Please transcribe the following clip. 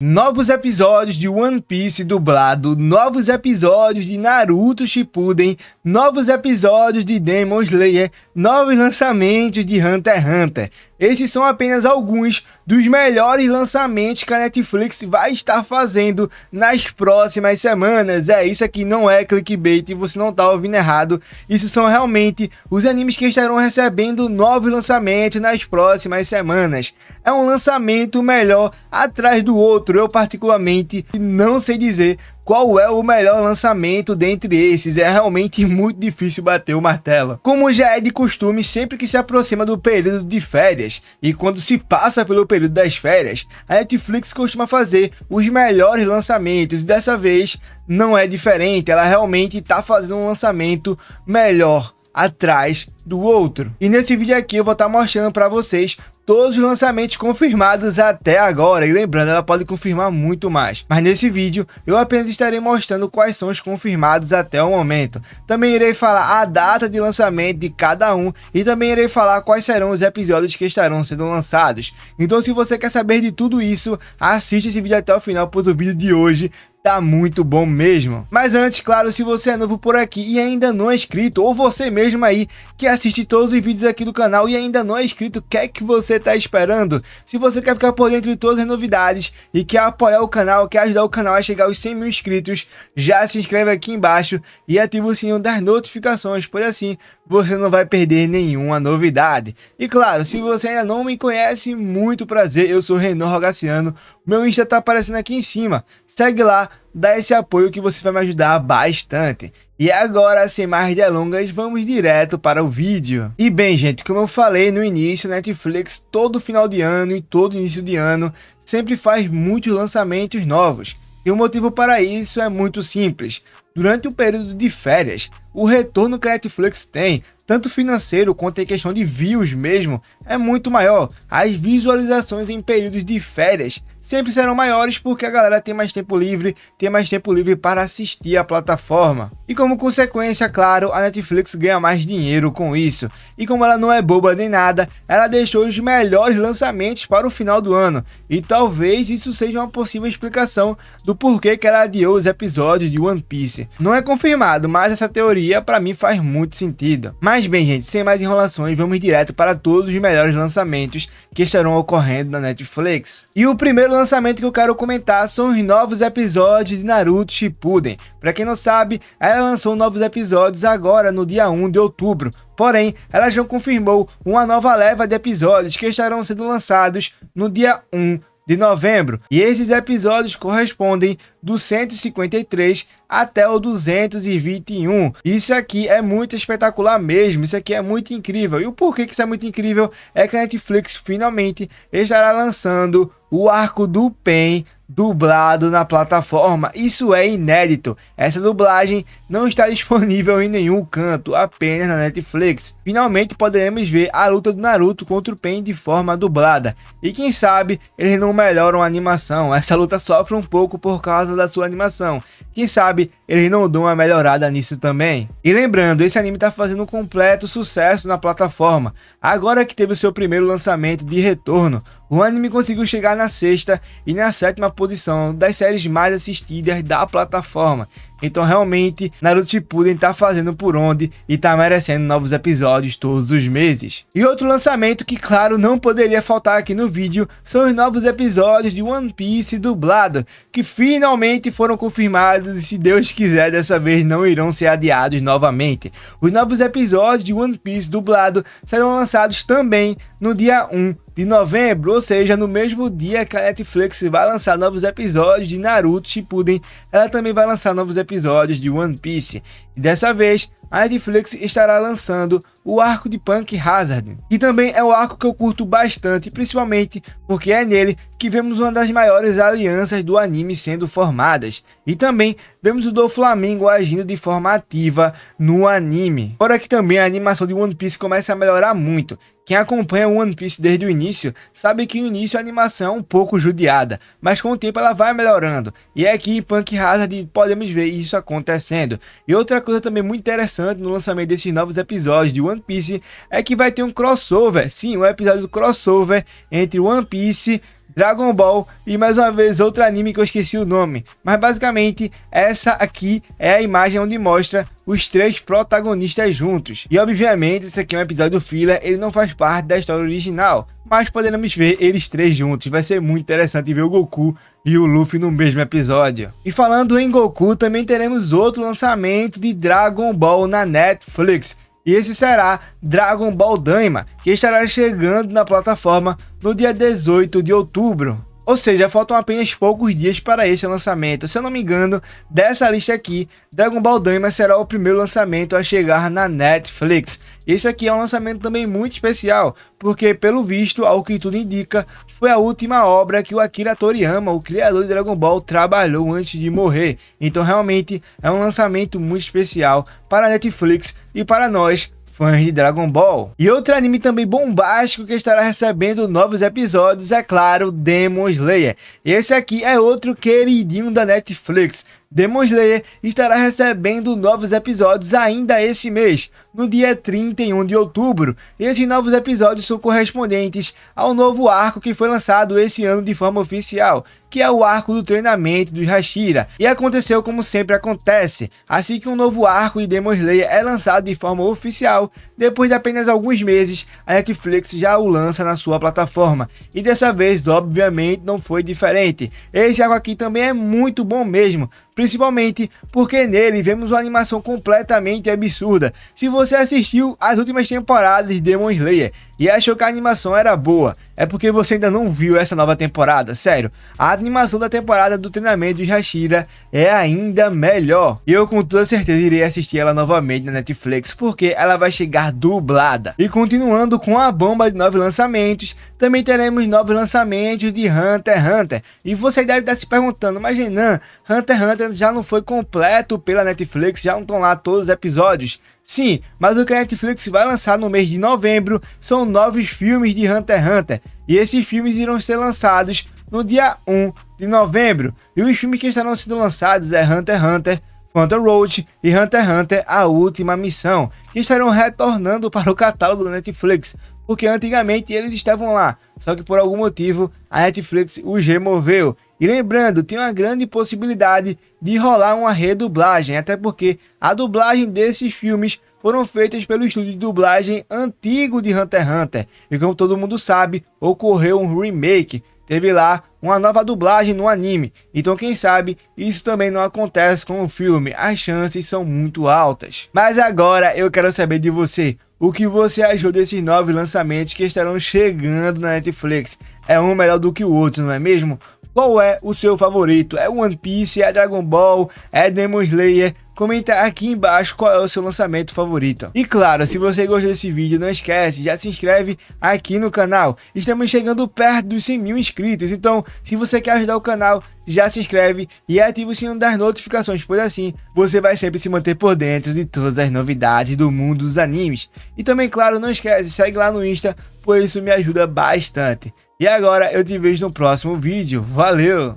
Novos episódios de One Piece dublado, novos episódios de Naruto Shippuden, novos episódios de Demon Slayer, novos lançamentos de Hunter x Hunter. Esses são apenas alguns dos melhores lançamentos que a Netflix vai estar fazendo nas próximas semanas. É, isso aqui não é clickbait, e você não tá ouvindo errado. Isso são realmente os animes que estarão recebendo novos lançamentos nas próximas semanas. É um lançamento melhor atrás do outro. Eu particularmente não sei dizer qual é o melhor lançamento dentre esses. É realmente muito difícil bater o martelo. Como já é de costume, sempre que se aproxima do período de férias e quando se passa pelo período das férias, a Netflix costuma fazer os melhores lançamentos e dessa vez não é diferente. Ela realmente está fazendo um lançamento melhor atrás do outro. E nesse vídeo aqui eu vou estar tá mostrando para vocês todos os lançamentos confirmados até agora. E lembrando, ela pode confirmar muito mais. Mas nesse vídeo, eu apenas estarei mostrando quais são os confirmados até o momento. Também irei falar a data de lançamento de cada um e também irei falar quais serão os episódios que estarão sendo lançados. Então se você quer saber de tudo isso, assista esse vídeo até o final, pois o vídeo de hoje tá muito bom mesmo. Mas antes, claro, se você é novo por aqui e ainda não é inscrito, ou você mesmo aí que assiste todos os vídeos aqui do canal e ainda não é inscrito, quer que você está esperando? Se você quer ficar por dentro de todas as novidades e quer apoiar o canal, quer ajudar o canal a chegar aos 100 mil inscritos, já se inscreve aqui embaixo e ativa o sininho das notificações, pois assim você não vai perder nenhuma novidade. E claro, se você ainda não me conhece, muito prazer, eu sou Renan Rogaciano, meu Insta está aparecendo aqui em cima, segue lá, dá esse apoio que você vai me ajudar bastante. E agora, sem mais delongas, vamos direto para o vídeo. E bem, gente, como eu falei no início, Netflix todo final de ano e todo início de ano sempre faz muitos lançamentos novos. E o motivo para isso é muito simples. Durante o um período de férias, o retorno que a Netflix tem, tanto financeiro quanto em questão de views mesmo, é muito maior. As visualizações em períodos de férias sempre serão maiores porque a galera tem mais tempo livre, tem mais tempo livre para assistir a plataforma. E como consequência, claro, a Netflix ganha mais dinheiro com isso. E como ela não é boba nem nada, ela deixou os melhores lançamentos para o final do ano. E talvez isso seja uma possível explicação do porquê que ela adiou os episódios de One Piece. Não é confirmado, mas essa teoria para mim faz muito sentido. Mas bem, gente, sem mais enrolações, vamos direto para todos os melhores lançamentos que estarão ocorrendo na Netflix. E o primeiro lançamento que eu quero comentar são os novos episódios de Naruto Shippuden. Para quem não sabe, ela lançou novos episódios agora no dia 1 de outubro. Porém, ela já confirmou uma nova leva de episódios que estarão sendo lançados no dia 1 de novembro. E esses episódios correspondem do 153 até o 221. Isso aqui é muito espetacular mesmo, isso aqui é muito incrível. E o porquê que isso é muito incrível é que a Netflix finalmente estará lançando o arco do PEN dublado na plataforma. Isso é inédito. Essa dublagem não está disponível em nenhum canto, apenas na Netflix. Finalmente poderemos ver a luta do Naruto contra o Pain de forma dublada. E quem sabe eles não melhoram a animação. Essa luta sofre um pouco por causa da sua animação. Quem sabe eles não dão uma melhorada nisso também. E lembrando, esse anime está fazendo um completo sucesso na plataforma. Agora que teve o seu primeiro lançamento de retorno, o anime conseguiu chegar na sexta e na sétima posição das séries mais assistidas da plataforma. Então realmente Naruto Shippuden tá fazendo por onde e tá merecendo novos episódios todos os meses. E outro lançamento que claro não poderia faltar aqui no vídeo são os novos episódios de One Piece dublado, que finalmente foram confirmados e se Deus quiser dessa vez não irão ser adiados novamente. Os novos episódios de One Piece dublado serão lançados também no dia 1 de novembro, ou seja, no mesmo dia que a Netflix vai lançar novos episódios de Naruto Shippuden, ela também vai lançar novos episódios de One Piece. E dessa vez, a Netflix estará lançando o arco de Punk Hazard, que também é um arco que eu curto bastante, principalmente porque é nele que vemos uma das maiores alianças do anime sendo formadas, e também vemos o do Flamengo agindo de forma ativa no anime. Fora que também a animação de One Piece começa a melhorar muito, quem acompanha One Piece desde o início sabe que no início a animação é um pouco judiada, mas com o tempo ela vai melhorando. E é aqui em Punk Hazard podemos ver isso acontecendo. E outra coisa também muito interessante no lançamento desses novos episódios de One Piece é que vai ter um crossover, sim, um episódio crossover entre One Piece Dragon Ball e mais uma vez outro anime que eu esqueci o nome. Mas basicamente, essa aqui é a imagem onde mostra os três protagonistas juntos. E obviamente, esse aqui é um episódio filler, ele não faz parte da história original. Mas poderemos ver eles três juntos. Vai ser muito interessante ver o Goku e o Luffy no mesmo episódio. E falando em Goku, também teremos outro lançamento de Dragon Ball na Netflix. E esse será Dragon Ball Daima, que estará chegando na plataforma no dia 18 de outubro. Ou seja, faltam apenas poucos dias para esse lançamento. Se eu não me engano, dessa lista aqui, Dragon Ball Daima será o primeiro lançamento a chegar na Netflix. Esse aqui é um lançamento também muito especial, porque pelo visto, ao que tudo indica, foi a última obra que o Akira Toriyama, o criador de Dragon Ball, trabalhou antes de morrer. Então realmente é um lançamento muito especial para a Netflix e para nós fãs de Dragon Ball. E outro anime também bombástico que estará recebendo novos episódios é claro Demon Slayer. Esse aqui é outro queridinho da Netflix. Demon Slayer estará recebendo novos episódios ainda esse mês, no dia 31 de outubro. Esses novos episódios são correspondentes ao novo arco que foi lançado esse ano de forma oficial, que é o arco do treinamento dos Hashira, e aconteceu como sempre acontece, assim que um novo arco de Demon Slayer é lançado de forma oficial, depois de apenas alguns meses, a Netflix já o lança na sua plataforma, e dessa vez obviamente não foi diferente, esse arco aqui também é muito bom mesmo, principalmente porque nele vemos uma animação completamente absurda. Se você assistiu as últimas temporadas de Demon Slayer e achou que a animação era boa é porque você ainda não viu essa nova temporada, sério. A animação da temporada do treinamento de Hashira é ainda melhor. E eu com toda certeza irei assistir ela novamente na Netflix, porque ela vai chegar dublada. E continuando com a bomba de novos lançamentos, também teremos novos lançamentos de Hunter x Hunter. E você deve estar se perguntando, mas Renan, Hunter x Hunter já não foi completo pela Netflix, já não estão lá todos os episódios. Sim, mas o que a Netflix vai lançar no mês de novembro são novos filmes de Hunter x Hunter, e esses filmes irão ser lançados no dia 1 de novembro. E os filmes que estarão sendo lançados é Hunter x Hunter, Phantom Road e Hunter x Hunter A Última Missão, que estarão retornando para o catálogo da Netflix, porque antigamente eles estavam lá, só que por algum motivo a Netflix os removeu. E lembrando, tem uma grande possibilidade de rolar uma redublagem, até porque a dublagem desses filmes foram feitas pelo estúdio de dublagem antigo de Hunter x Hunter. E como todo mundo sabe, ocorreu um remake, teve lá uma nova dublagem no anime. Então, quem sabe isso também não acontece com o filme, as chances são muito altas. Mas agora eu quero saber de você. O que você achou desses nove lançamentos que estarão chegando na Netflix? É um melhor do que o outro, não é mesmo? Qual é o seu favorito? É One Piece? É Dragon Ball? É Demon Slayer? Comenta aqui embaixo qual é o seu lançamento favorito. E claro, se você gostou desse vídeo, não esquece, já se inscreve aqui no canal. Estamos chegando perto dos 100 mil inscritos, então se você quer ajudar o canal, já se inscreve e ativa o sino das notificações, pois assim você vai sempre se manter por dentro de todas as novidades do mundo dos animes. E também, claro, não esquece, segue lá no Insta, pois isso me ajuda bastante. E agora eu te vejo no próximo vídeo. Valeu!